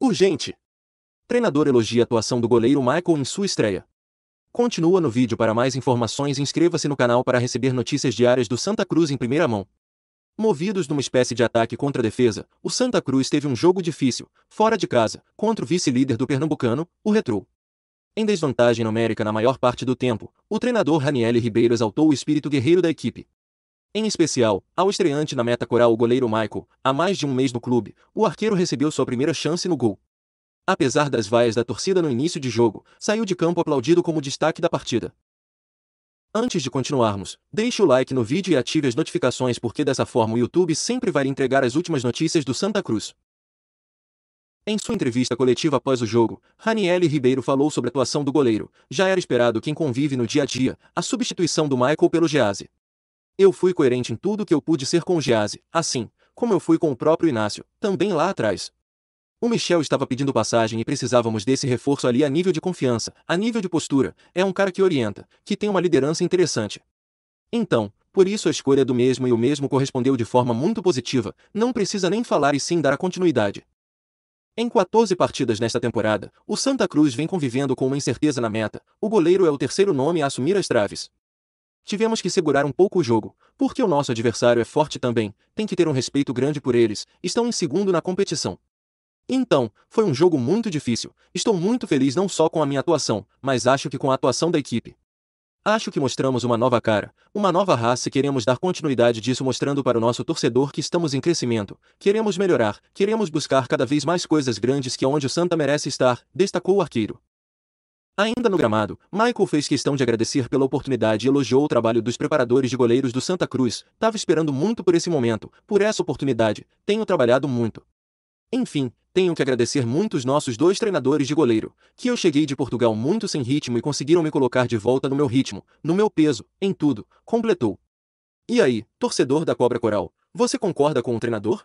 Urgente! Treinador elogia a atuação do goleiro Michael em sua estreia. Continua no vídeo para mais informações e inscreva-se no canal para receber notícias diárias do Santa Cruz em primeira mão. Movidos numa espécie de ataque contra a defesa, o Santa Cruz teve um jogo difícil, fora de casa, contra o vice-líder do Pernambucano, o Retro. Em desvantagem numérica na maior parte do tempo, o treinador Raniel Ribeiro exaltou o espírito guerreiro da equipe, em especial, ao estreante na meta coral o goleiro Michael, há mais de um mês no clube, o arqueiro recebeu sua primeira chance no gol. Apesar das vaias da torcida no início de jogo, saiu de campo aplaudido como destaque da partida. Antes de continuarmos, deixe o like no vídeo e ative as notificações porque dessa forma o YouTube sempre vai lhe entregar as últimas notícias do Santa Cruz. Em sua entrevista coletiva após o jogo, Raniele Ribeiro falou sobre a atuação do goleiro. Já era esperado quem convive no dia a dia, a substituição do Michael pelo Gease. Eu fui coerente em tudo que eu pude ser com o Giase, assim, como eu fui com o próprio Inácio, também lá atrás. O Michel estava pedindo passagem e precisávamos desse reforço ali a nível de confiança, a nível de postura. É um cara que orienta, que tem uma liderança interessante. Então, por isso a escolha do mesmo e o mesmo correspondeu de forma muito positiva, não precisa nem falar e sim dar a continuidade. Em 14 partidas nesta temporada, o Santa Cruz vem convivendo com uma incerteza na meta. O goleiro é o terceiro nome a assumir as traves. Tivemos que segurar um pouco o jogo, porque o nosso adversário é forte também, tem que ter um respeito grande por eles, estão em segundo na competição. Então, foi um jogo muito difícil, estou muito feliz não só com a minha atuação, mas acho que com a atuação da equipe. Acho que mostramos uma nova cara, uma nova raça e queremos dar continuidade disso mostrando para o nosso torcedor que estamos em crescimento, queremos melhorar, queremos buscar cada vez mais coisas grandes que é onde o Santa merece estar, destacou o arqueiro. Ainda no gramado, Michael fez questão de agradecer pela oportunidade e elogiou o trabalho dos preparadores de goleiros do Santa Cruz. Tava esperando muito por esse momento, por essa oportunidade, tenho trabalhado muito. Enfim, tenho que agradecer muito os nossos dois treinadores de goleiro, que eu cheguei de Portugal muito sem ritmo e conseguiram me colocar de volta no meu ritmo, no meu peso, em tudo, completou. E aí, torcedor da Cobra Coral, você concorda com o treinador?